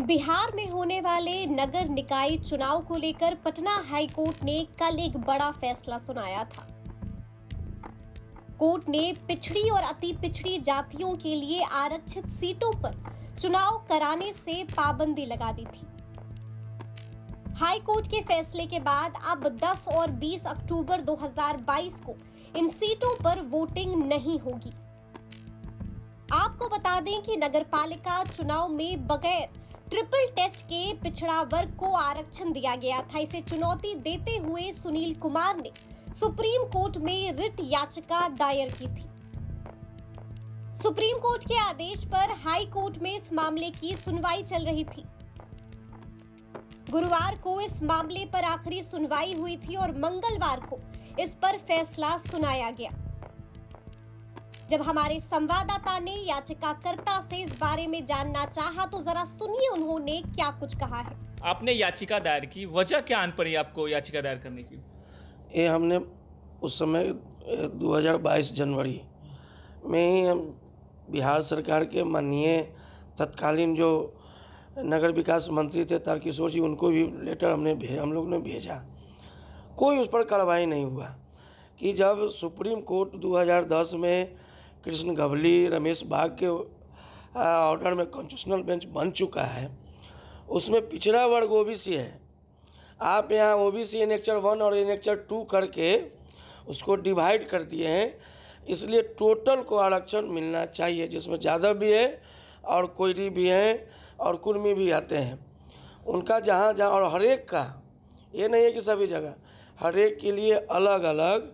बिहार में होने वाले नगर निकाय चुनाव को लेकर पटना हाईकोर्ट ने कल एक बड़ा फैसला सुनाया था कोर्ट ने पिछड़ी और अति पिछड़ी जातियों के लिए आरक्षित सीटों पर चुनाव कराने से पाबंदी लगा दी थी हाई कोर्ट के फैसले के बाद अब 10 और 20 अक्टूबर 2022 को इन सीटों पर वोटिंग नहीं होगी आपको बता दें कि नगरपालिका चुनाव में बगैर ट्रिपल टेस्ट के पिछड़ा वर्ग को आरक्षण दिया गया था इसे चुनौती देते हुए सुनील कुमार ने सुप्रीम कोर्ट में रिट याचिका दायर की थी सुप्रीम कोर्ट के आदेश पर हाई कोर्ट में इस मामले की सुनवाई चल रही थी गुरुवार को इस मामले पर आखिरी सुनवाई हुई थी और मंगलवार को इस पर फैसला सुनाया गया जब हमारे संवाददाता ने याचिकाकर्ता से इस बारे में जानना चाहा तो जरा सुनिए उन्होंने क्या कुछ कहा है आपने याचिका दायर की वजह क्या आन पड़ी आपको याचिका दायर करने की ये हमने उस समय 2022 जनवरी में बिहार सरकार के माननीय तत्कालीन जो नगर विकास मंत्री थे तारकिशोर जी उनको भी लेटर हमने हम लोग ने भेजा कोई उस पर कार्रवाई नहीं हुआ कि जब सुप्रीम कोर्ट 2010 में कृष्ण गवली रमेश बाग के ऑर्डर में कॉन्स्टिट्यूशनल बेंच बन चुका है उसमें पिछड़ा वर्ग ओ है आप यहाँ O B C annexure one और एनेक्चर टू करके उसको डिवाइड कर दिए हैं इसलिए टोटल को आरक्षण मिलना चाहिए जिसमें ज़्यादा भी है और कोयरी भी हैं और कुर्मी भी आते हैं उनका जहाँ जहाँ और हरेक का ये नहीं है कि सभी जगह हरेक के लिए अलग अलग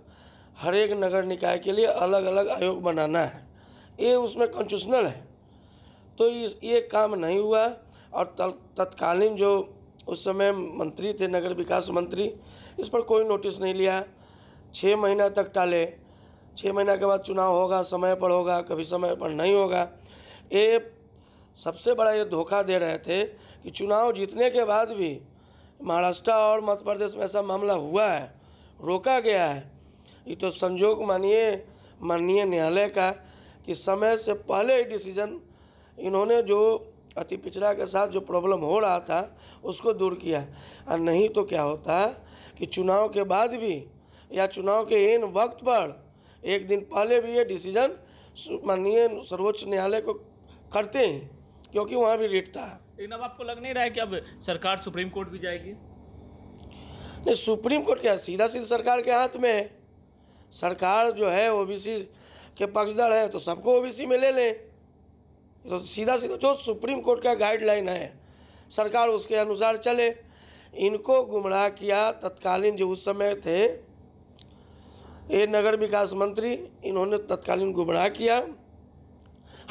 हर एक नगर निकाय के लिए अलग अलग आयोग बनाना है ये उसमें कॉन्स्टिट्यूशनल है तो ये काम नहीं हुआ और तत्कालीन जो उस समय मंत्री थे नगर विकास मंत्री इस पर कोई नोटिस नहीं लिया छः महीना तक टाले छः महीना के बाद चुनाव होगा समय पर होगा कभी समय पर नहीं होगा ये सबसे बड़ा ये धोखा दे रहे थे कि चुनाव जीतने के बाद भी महाराष्ट्र और मध्य प्रदेश में ऐसा मामला हुआ है रोका गया है ये तो संजोग मानिए माननीय न्यायालय का कि समय से पहले ही डिसीजन इन्होंने जो अति पिछड़ा के साथ जो प्रॉब्लम हो रहा था उसको दूर किया और नहीं तो क्या होता कि चुनाव के बाद भी या चुनाव के इन वक्त पर एक दिन पहले भी ये डिसीजन माननीय सर्वोच्च न्यायालय को करते हैं क्योंकि वहाँ भी रेट था लेकिन अब आपको लग नहीं रहा है कि अब सरकार सुप्रीम कोर्ट भी जाएगी नहीं सुप्रीम कोर्ट क्या सीधा सीधा सरकार के हाथ में है सरकार जो है ओबीसी के पक्षधर है तो सबको ओबीसी में ले लें तो सीधा सीधा जो सुप्रीम कोर्ट का गाइडलाइन है सरकार उसके अनुसार चले इनको गुमराह किया तत्कालीन जो उस समय थे ये नगर विकास मंत्री इन्होंने तत्कालीन गुमराह किया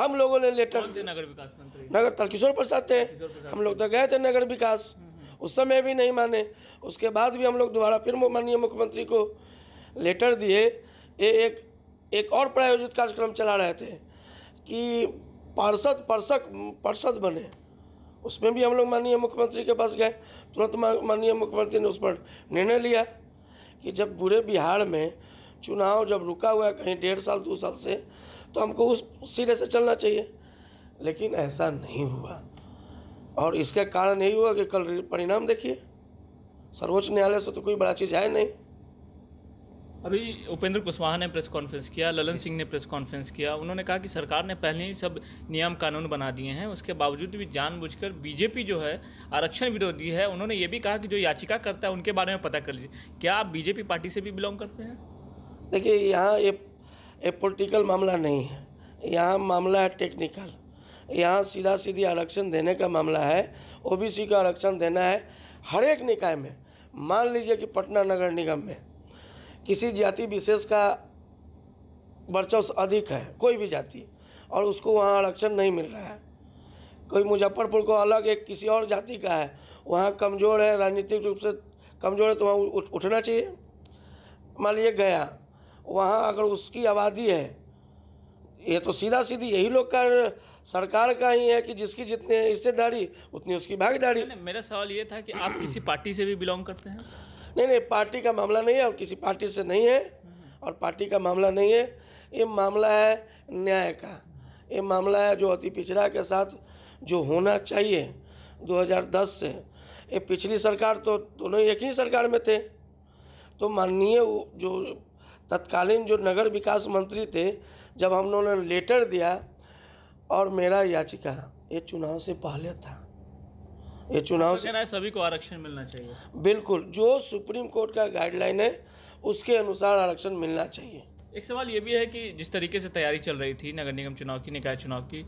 हम लोगों ने लेटर नगर विकास मंत्री नगर तरकिशोर प्रसाद थे हम लोग तो गए थे नगर विकास हम्म, हम्म। उस समय भी नहीं माने उसके बाद भी हम लोग दोबारा फिर माननीय मुख्यमंत्री को लेटर दिए ये एक एक और प्रायोजित कार्यक्रम चला रहे थे कि पार्षद पर्षक पार्षद बने उसमें भी हम लोग माननीय मुख्यमंत्री के पास गए तुरंत माननीय मुख्यमंत्री ने उस पर निर्णय लिया कि जब पूरे बिहार में चुनाव जब रुका हुआ है कहीं डेढ़ साल दो साल से तो हमको उस सिरे से चलना चाहिए लेकिन ऐसा नहीं हुआ और इसका कारण यही हुआ कि कल परिणाम देखिए सर्वोच्च न्यायालय से तो कोई बड़ा चीज़ है नहीं अभी उपेंद्र कुशवाहा ने प्रेस कॉन्फ्रेंस किया ललन सिंह ने प्रेस कॉन्फ्रेंस किया उन्होंने कहा कि सरकार ने पहले ही सब नियम कानून बना दिए हैं उसके बावजूद भी जानबूझकर बीजेपी जो है आरक्षण विरोधी है उन्होंने ये भी कहा कि जो याचिका करता है उनके बारे में पता कर लीजिए क्या आप बीजेपी पार्टी से भी बिलोंग करते हैं देखिए यहाँ ये ये पोलिटिकल मामला नहीं है यहाँ मामला है टेक्निकल यहाँ सीधा सीधी आरक्षण देने का मामला है ओबीसी का आरक्षण देना है हर एक निकाय में मान लीजिए कि पटना नगर निगम में किसी जाति विशेष का वर्चस्व अधिक है कोई भी जाति और उसको वहाँ आरक्षण नहीं मिल रहा है कोई मुजफ्फरपुर को अलग एक किसी और जाति का है वहाँ कमज़ोर है राजनीतिक रूप से कमज़ोर है तो वहाँ उठ, उठना चाहिए मान लीजिए गया वहाँ अगर उसकी आबादी है ये तो सीधा सीधी यही लोग का सरकार का ही है कि जिसकी जितने हिस्सेदारी उतनी उसकी भागीदारी मेरा सवाल ये था कि आप किसी पार्टी से भी बिलोंग करते हैं नहीं नहीं पार्टी का मामला नहीं है और किसी पार्टी से नहीं है और पार्टी का मामला नहीं है ये मामला है न्याय का ये मामला है जो अति पिछड़ा के साथ जो होना चाहिए 2010 से ये पिछली सरकार तो दोनों एक ही सरकार में थे तो माननीय जो तत्कालीन जो नगर विकास मंत्री थे जब हम लोगों ने लेटर दिया और मेरा याचिका ये चुनाव से पहले था ये चुनाव तो से सभी को आरक्षण मिलना चाहिए बिल्कुल जो सुप्रीम कोर्ट का गाइडलाइन है उसके अनुसार आरक्षण मिलना चाहिए एक सवाल ये भी है कि जिस तरीके से तैयारी चल रही थी नगर निगम चुनाव की निकाय चुनाव की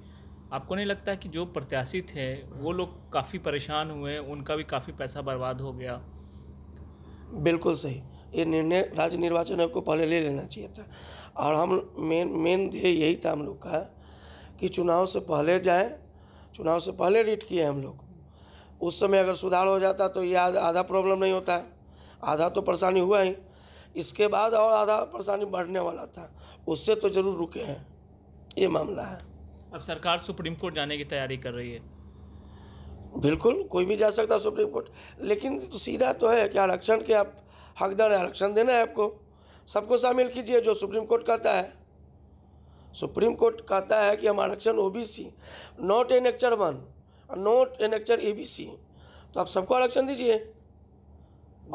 आपको नहीं लगता कि जो प्रत्याशी थे वो लोग काफ़ी परेशान हुए उनका भी काफ़ी पैसा बर्बाद हो गया बिल्कुल सही ये निर्णय राज्य निर्वाचन आयोग को पहले ले लेना चाहिए था और हम मेन मेन ध्येय यही था हम लोग का कि चुनाव से पहले जाए चुनाव से पहले रीट किए हम लोग उस समय अगर सुधार हो जाता तो ये आधा प्रॉब्लम नहीं होता है आधा तो परेशानी हुआ ही इसके बाद और आधा परेशानी बढ़ने वाला था उससे तो ज़रूर रुके हैं ये मामला है अब सरकार सुप्रीम कोर्ट जाने की तैयारी कर रही है बिल्कुल कोई भी जा सकता सुप्रीम कोर्ट लेकिन तो सीधा तो है कि आरक्षण के आप हकदार हैं आरक्षण देना है आपको सबको शामिल कीजिए जो सुप्रीम कोर्ट कहता है सुप्रीम कोर्ट कहता है कि हम आरक्षण OBC not annexure one not annexure A B C तो आप सबको आरक्षण दीजिए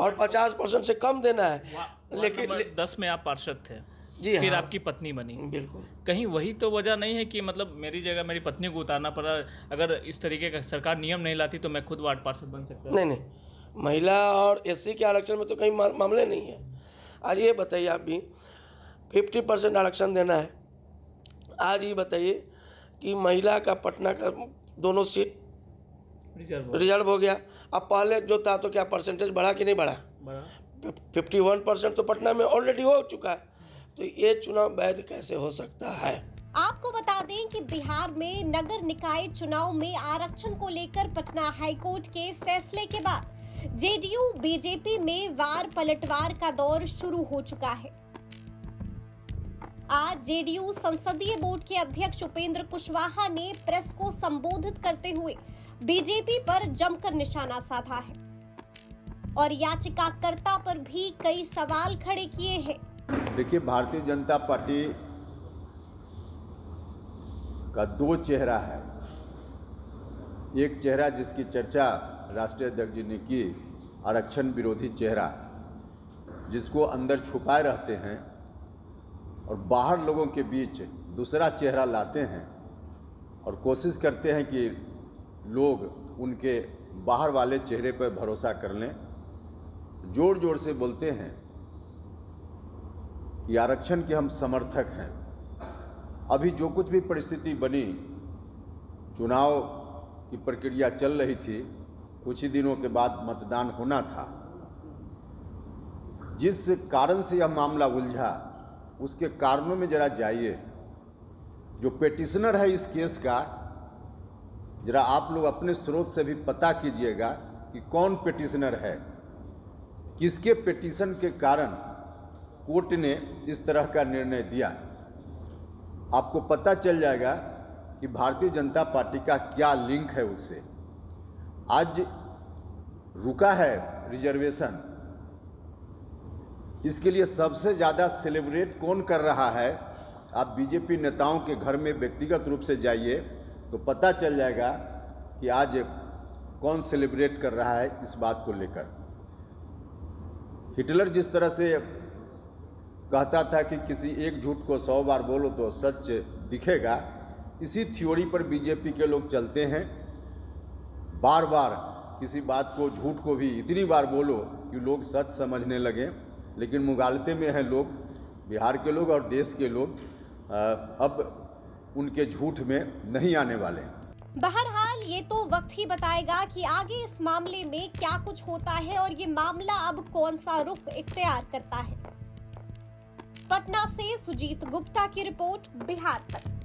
और पचास परसेंट से कम देना है लेकिन ले... दस में आप पार्षद थे जी फिर हाँ। आपकी पत्नी बनी बिल्कुल कहीं वही तो वजह नहीं है कि मतलब मेरी जगह मेरी पत्नी को उतारना पड़ा अगर इस तरीके का सरकार नियम नहीं लाती तो मैं खुद वार्ड पार्षद बन सकता नहीं नहीं महिला और एससी के आरक्षण में तो कहीं मामले नहीं है आज ये बताइए आप भी फिफ्टी परसेंट आरक्षण देना है आज ये बताइए कि महिला का पटना का दोनों सीट रिजर्व हो गया अब पहले जो था तो क्या परसेंटेज बढ़ा कि नहीं बढ़ा फिफ्टी वन परसेंट तो पटना में ऑलरेडी हो चुका है तो ये चुनाव वैध कैसे हो सकता है आपको बता दें कि बिहार में नगर निकाय चुनाव में आरक्षण को लेकर पटना हाईकोर्ट के फैसले के बाद जेडीयू बीजेपी में वार पलटवार का दौर शुरू हो चुका है आज जेडीयू संसदीय बोर्ड के अध्यक्ष उपेंद्र कुशवाहा ने प्रेस को संबोधित करते हुए बीजेपी पर जमकर निशाना साधा है और याचिकाकर्ता पर भी कई सवाल खड़े किए हैं देखिए भारतीय जनता पार्टी का दो चेहरा है एक चेहरा जिसकी चर्चा राष्ट्रीय अध्यक्ष जी ने की आरक्षण विरोधी चेहरा जिसको अंदर छुपाए रहते हैं और बाहर लोगों के बीच दूसरा चेहरा लाते हैं और कोशिश करते हैं कि लोग उनके बाहर वाले चेहरे पर भरोसा कर लें जोर जोर से बोलते हैं कि आरक्षण के हम समर्थक हैं अभी जो कुछ भी परिस्थिति बनी चुनाव की प्रक्रिया चल रही थी कुछ ही दिनों के बाद मतदान होना था जिस कारण से यह मामला उलझा उसके कारणों में जरा जाइए जो पेटिशनर है इस केस का जरा आप लोग अपने स्रोत से भी पता कीजिएगा कि कौन पिटिशनर है किसके पिटिशन के कारण कोर्ट ने इस तरह का निर्णय दिया आपको पता चल जाएगा कि भारतीय जनता पार्टी का क्या लिंक है उससे आज रुका है रिजर्वेशन इसके लिए सबसे ज़्यादा सेलिब्रेट कौन कर रहा है आप बीजेपी नेताओं के घर में व्यक्तिगत रूप से जाइए तो पता चल जाएगा कि आज कौन सेलिब्रेट कर रहा है इस बात को लेकर हिटलर जिस तरह से कहता था कि किसी एक झूठ को सौ बार बोलो तो सच दिखेगा इसी थ्योरी पर बीजेपी के लोग चलते हैं बार बार किसी बात को झूठ को भी इतनी बार बोलो कि लोग सच समझने लगें लेकिन मुगालते में हैं लोग बिहार के लोग और देश के लोग अब उनके झूठ में नहीं आने वाले बहरहाल ये तो वक्त ही बताएगा कि आगे इस मामले में क्या कुछ होता है और ये मामला अब कौन सा रुख इख्तियार करता है पटना से सुजीत गुप्ता की रिपोर्ट बिहार तक